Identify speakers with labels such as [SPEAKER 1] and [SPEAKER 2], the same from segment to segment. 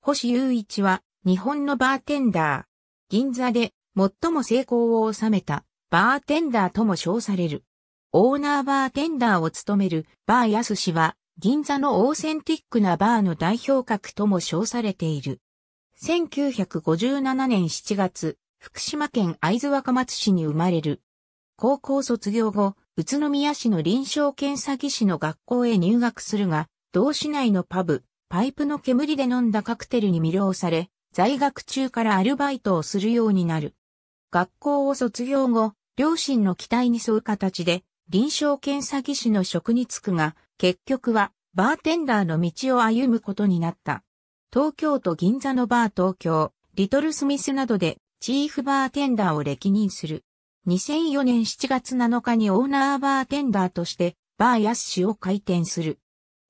[SPEAKER 1] 星雄一は日本のバーテンダー。銀座で最も成功を収めたバーテンダーとも称される。オーナーバーテンダーを務めるバー安氏は銀座のオーセンティックなバーの代表格とも称されている。1957年7月、福島県会津若松市に生まれる。高校卒業後、宇都宮市の臨床検査技師の学校へ入学するが、同市内のパブ、パイプの煙で飲んだカクテルに魅了され、在学中からアルバイトをするようになる。学校を卒業後、両親の期待に沿う形で、臨床検査技師の職に就くが、結局は、バーテンダーの道を歩むことになった。東京都銀座のバー東京、リトルスミスなどで、チーフバーテンダーを歴任する。2004年7月7日にオーナーバーテンダーとして、バーヤス氏を開店する。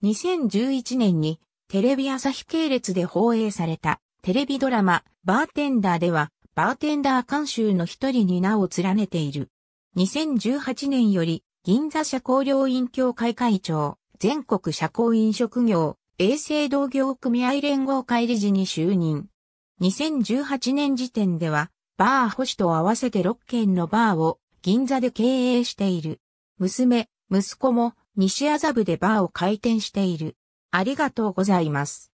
[SPEAKER 1] 2011年にテレビ朝日系列で放映されたテレビドラマ、バーテンダーでは、バーテンダー監修の一人に名を連ねている。2018年より、銀座社交料員協会会長、全国社交飲食業、衛生同業組合連合会理事に就任。2018年時点では、バー保守と合わせて6軒のバーを銀座で経営している。娘、息子も西麻布でバーを開店している。ありがとうございます。